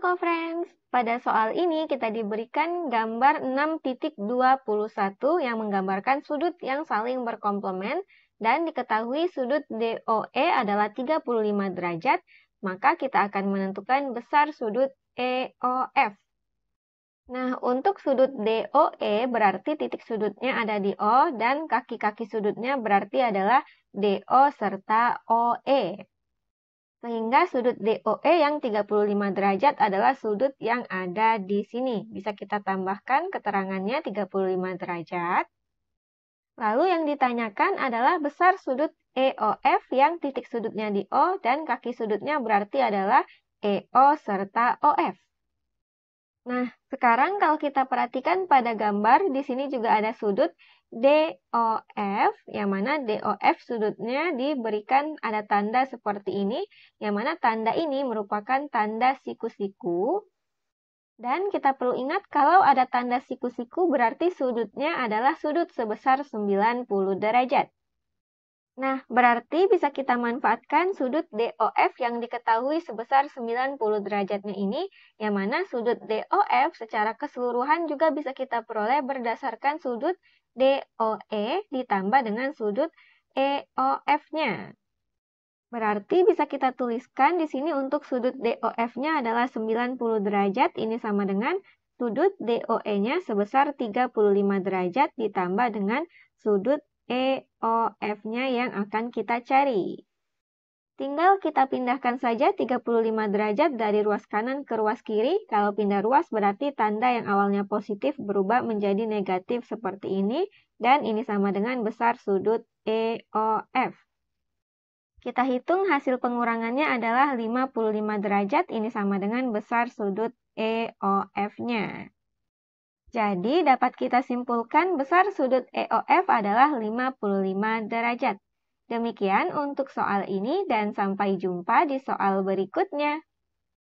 co-friends. Pada soal ini kita diberikan gambar 6.21 yang menggambarkan sudut yang saling berkomplement dan diketahui sudut DOE adalah 35 derajat, maka kita akan menentukan besar sudut EOF. Nah, untuk sudut DOE berarti titik sudutnya ada di O dan kaki-kaki sudutnya berarti adalah DO serta OE. Sehingga sudut DOE yang 35 derajat adalah sudut yang ada di sini. Bisa kita tambahkan keterangannya 35 derajat. Lalu yang ditanyakan adalah besar sudut EOF yang titik sudutnya di O dan kaki sudutnya berarti adalah EO serta OF. Nah, sekarang kalau kita perhatikan pada gambar, di sini juga ada sudut DOF, yang mana DOF sudutnya diberikan ada tanda seperti ini, yang mana tanda ini merupakan tanda siku-siku. Dan kita perlu ingat kalau ada tanda siku-siku berarti sudutnya adalah sudut sebesar 90 derajat. Nah, berarti bisa kita manfaatkan sudut DOF yang diketahui sebesar 90 derajatnya ini, yang mana sudut DOF secara keseluruhan juga bisa kita peroleh berdasarkan sudut DOE ditambah dengan sudut EOF-nya. Berarti bisa kita tuliskan di sini untuk sudut DOF-nya adalah 90 derajat, ini sama dengan sudut DOE-nya sebesar 35 derajat ditambah dengan sudut EOF-nya yang akan kita cari. Tinggal kita pindahkan saja 35 derajat dari ruas kanan ke ruas kiri. Kalau pindah ruas berarti tanda yang awalnya positif berubah menjadi negatif seperti ini. Dan ini sama dengan besar sudut EOF. Kita hitung hasil pengurangannya adalah 55 derajat. Ini sama dengan besar sudut EOF-nya. Jadi dapat kita simpulkan besar sudut EOF adalah 55 derajat. Demikian untuk soal ini dan sampai jumpa di soal berikutnya.